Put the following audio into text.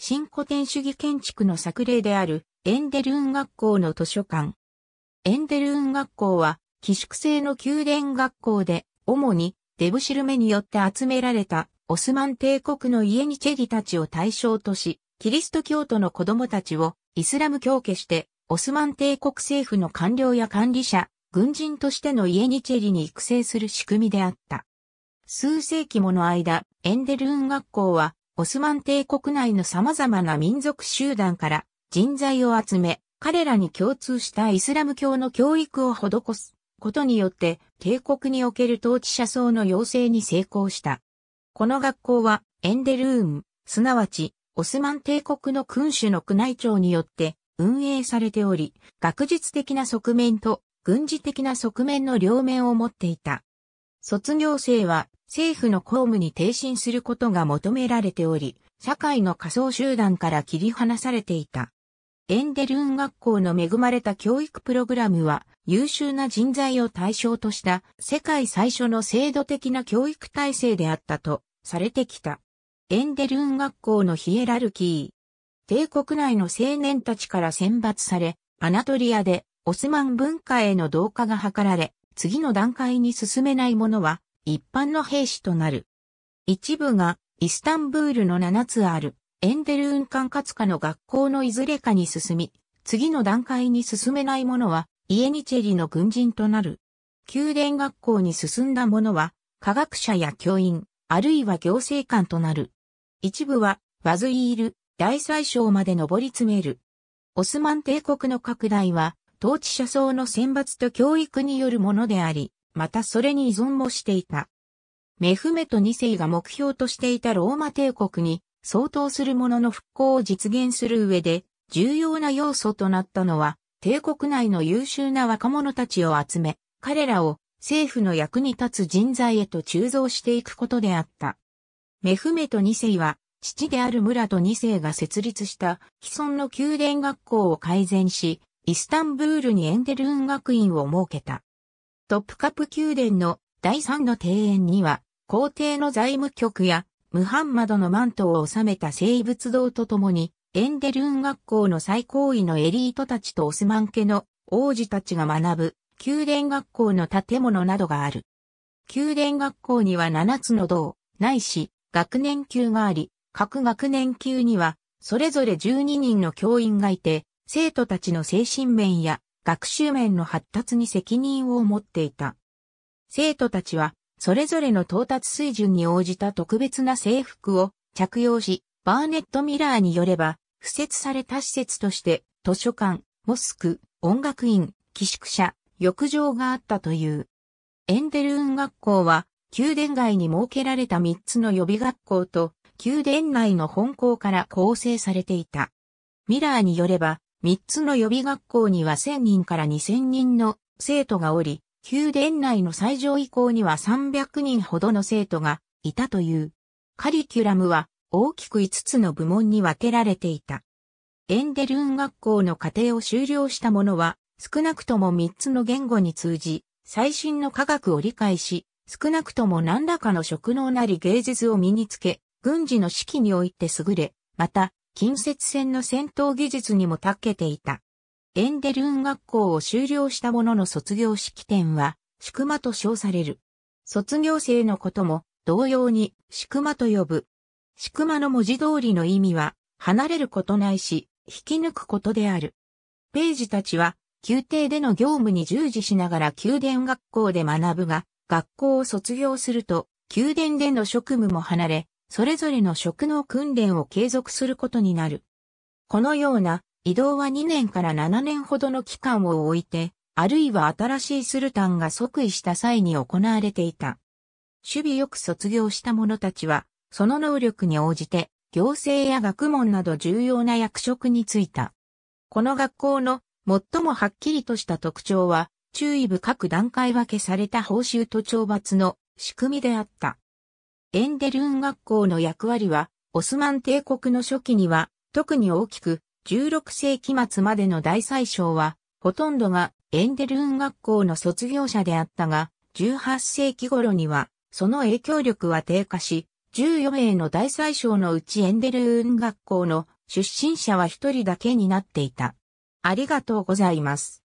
新古典主義建築の作例であるエンデルーン学校の図書館。エンデルーン学校は、寄宿制の宮殿学校で、主にデブシルメによって集められたオスマン帝国のイエニチェリたちを対象とし、キリスト教徒の子供たちをイスラム教家して、オスマン帝国政府の官僚や管理者、軍人としてのイエニチェリに育成する仕組みであった。数世紀もの間、エンデルーン学校はオスマン帝国内の様々な民族集団から人材を集め、彼らに共通したイスラム教の教育を施すことによって帝国における統治者層の養成に成功した。この学校はエンデルーン、すなわちオスマン帝国の君主の宮内庁によって運営されており、学術的な側面と軍事的な側面の両面を持っていた。卒業生は政府の公務に停身することが求められており、社会の仮想集団から切り離されていた。エンデルン学校の恵まれた教育プログラムは優秀な人材を対象とした世界最初の制度的な教育体制であったとされてきた。エンデルン学校のヒエラルキー。帝国内の青年たちから選抜され、アナトリアでオスマン文化への同化が図られ、次の段階に進めない者は一般の兵士となる。一部がイスタンブールの7つあるエンデルーン管轄下の学校のいずれかに進み、次の段階に進めない者はイエニチェリの軍人となる。宮殿学校に進んだ者は科学者や教員、あるいは行政官となる。一部はワズイール、大宰相まで上り詰める。オスマン帝国の拡大は統治者層の選抜と教育によるものであり、またそれに依存もしていた。メフメト2世が目標としていたローマ帝国に相当するものの復興を実現する上で重要な要素となったのは帝国内の優秀な若者たちを集め、彼らを政府の役に立つ人材へと鋳造していくことであった。メフメト2世は父であるムラト2世が設立した既存の宮殿学校を改善し、イスタンブールにエンデルーン学院を設けた。トップカプ宮殿の第三の庭園には、皇帝の財務局や、ムハンマドのマントを収めた生物堂とともに、エンデルン学校の最高位のエリートたちとオスマン家の王子たちが学ぶ、宮殿学校の建物などがある。宮殿学校には7つの堂、ないし、学年級があり、各学年級には、それぞれ12人の教員がいて、生徒たちの精神面や学習面の発達に責任を持っていた。生徒たちは、それぞれの到達水準に応じた特別な制服を着用し、バーネット・ミラーによれば、付設された施設として、図書館、モスク、音楽院、寄宿舎、浴場があったという。エンデルーン学校は、宮殿外に設けられた3つの予備学校と、宮殿内の本校から構成されていた。ミラーによれば、3つの予備学校には1000人から2000人の生徒がおり、宮殿内の最上位校には300人ほどの生徒がいたという。カリキュラムは大きく5つの部門に分けられていた。エンデルン学校の課程を修了した者は少なくとも3つの言語に通じ、最新の科学を理解し、少なくとも何らかの職能なり芸術を身につけ、軍事の指揮において優れ、また、近接戦の戦闘技術にも長けていた。エンデルン学校を修了した者の卒業式典は、宿間と称される。卒業生のことも、同様に、宿間と呼ぶ。宿間の文字通りの意味は、離れることないし、引き抜くことである。ページたちは、宮廷での業務に従事しながら宮殿学校で学ぶが、学校を卒業すると、宮殿での職務も離れ、それぞれの職能訓練を継続することになる。このような移動は2年から7年ほどの期間を置いて、あるいは新しいスルタンが即位した際に行われていた。守備よく卒業した者たちは、その能力に応じて、行政や学問など重要な役職に就いた。この学校の最もはっきりとした特徴は、注意深く段階分けされた報酬と懲罰の仕組みであった。エンデルン学校の役割は、オスマン帝国の初期には、特に大きく、16世紀末までの大宰相は、ほとんどがエンデルン学校の卒業者であったが、18世紀頃には、その影響力は低下し、14名の大宰相のうちエンデルン学校の出身者は1人だけになっていた。ありがとうございます。